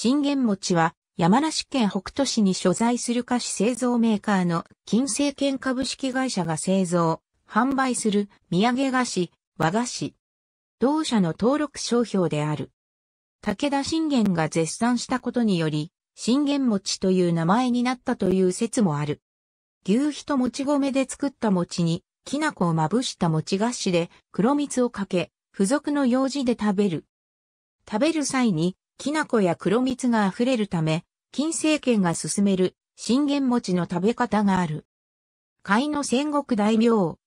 信玄餅は山梨県北杜市に所在する菓子製造メーカーの金製券株式会社が製造、販売する土産菓子、和菓子。同社の登録商標である。武田信玄が絶賛したことにより、信玄餅という名前になったという説もある。牛皮ともち米で作った餅に、きな粉をまぶした餅菓子で黒蜜をかけ、付属の用事で食べる。食べる際にきな粉や黒蜜が溢れるため、金政権が進める信玄餅の食べ方がある。海の戦国大名、武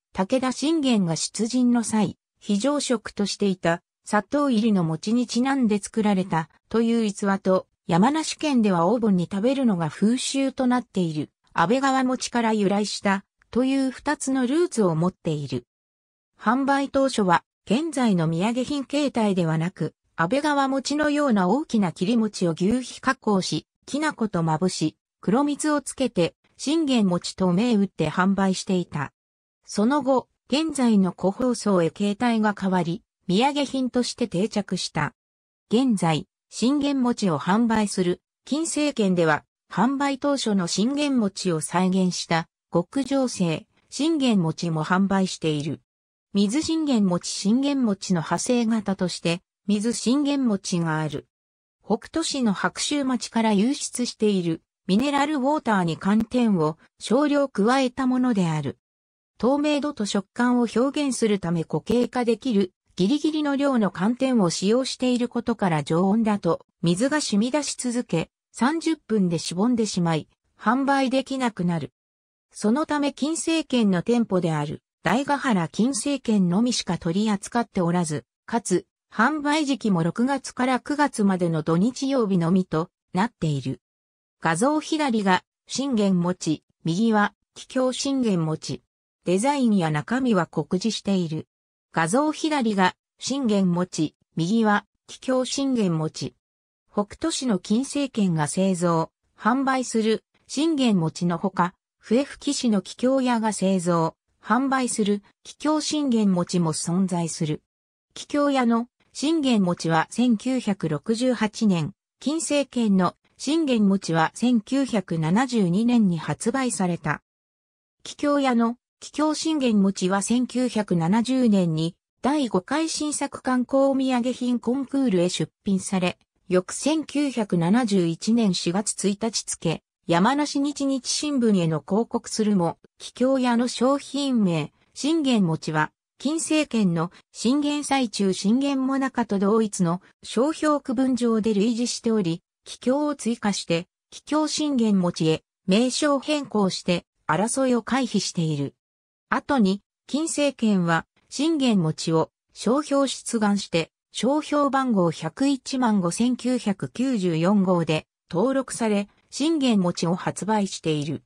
田信玄が出陣の際、非常食としていた砂糖入りの餅にちなんで作られたという逸話と、山梨県ではオーブンに食べるのが風習となっている、安倍川餅から由来したという二つのルーツを持っている。販売当初は現在の土産品形態ではなく、安倍川餅のような大きな切り餅を牛皮加工し、きな粉とまぶし、黒蜜をつけて、信玄餅と銘打って販売していた。その後、現在の個包装へ形態が変わり、土産品として定着した。現在、信玄餅を販売する、金政権では、販売当初の信玄餅を再現した、極上製、信玄餅も販売している。水信玄餅信玄餅の派生型として、水信玄餅がある。北斗市の白州町から流出しているミネラルウォーターに寒天を少量加えたものである。透明度と食感を表現するため固形化できるギリギリの量の寒天を使用していることから常温だと水が染み出し続け30分でしぼんでしまい販売できなくなる。そのため金政権の店舗である大ヶ原金政権のみしか取り扱っておらず、かつ販売時期も6月から9月までの土日曜日のみとなっている。画像左が信玄餅、右は桔梗信玄餅。デザインや中身は酷似している。画像左が信玄餅、右は桔梗信玄餅。北斗市の金星権が製造、販売する信玄餅のほか、笛吹市の桔梗屋が製造、販売する桔梗信玄餅も存在する。桔梗屋の信玄餅は1968年、金政権の信玄餅は1972年に発売された。貴梗屋の貴梗信玄餅は1970年に第5回新作観光お土産品コンクールへ出品され、翌1971年4月1日付、山梨日日新聞への広告するも、貴梗屋の商品名、信玄餅は金政権の震源最中震源もかと同一の商標区分上で類似しており、帰郷を追加して、帰郷震源持ちへ名称変更して争いを回避している。後に、金政権は震源持ちを商標出願して、商標番号101万5994号で登録され、信玄餅を発売している。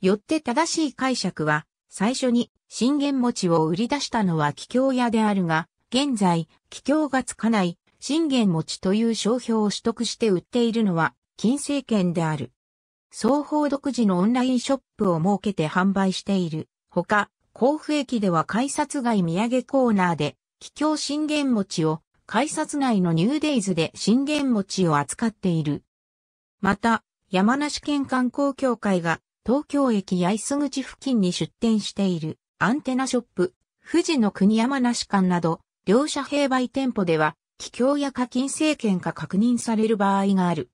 よって正しい解釈は、最初に信玄餅を売り出したのは桔梗屋であるが、現在、桔梗がつかない、信玄餅という商標を取得して売っているのは、金政権である。双方独自のオンラインショップを設けて販売している。ほか、甲府駅では改札外土産コーナーで、桔梗信玄餅を、改札内のニューデイズで信玄餅を扱っている。また、山梨県観光協会が東京駅八重洲口付近に出店している。アンテナショップ、富士の国山梨館など、両者併売店舗では、企業や課金政権が確認される場合がある。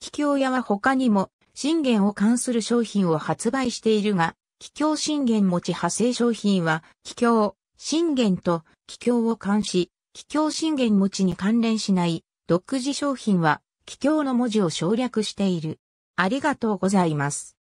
企業屋は他にも、信玄を関する商品を発売しているが、企業信玄持ち派生商品は、企業、信玄と企業を関し、企業信玄持ちに関連しない、独自商品は、企業の文字を省略している。ありがとうございます。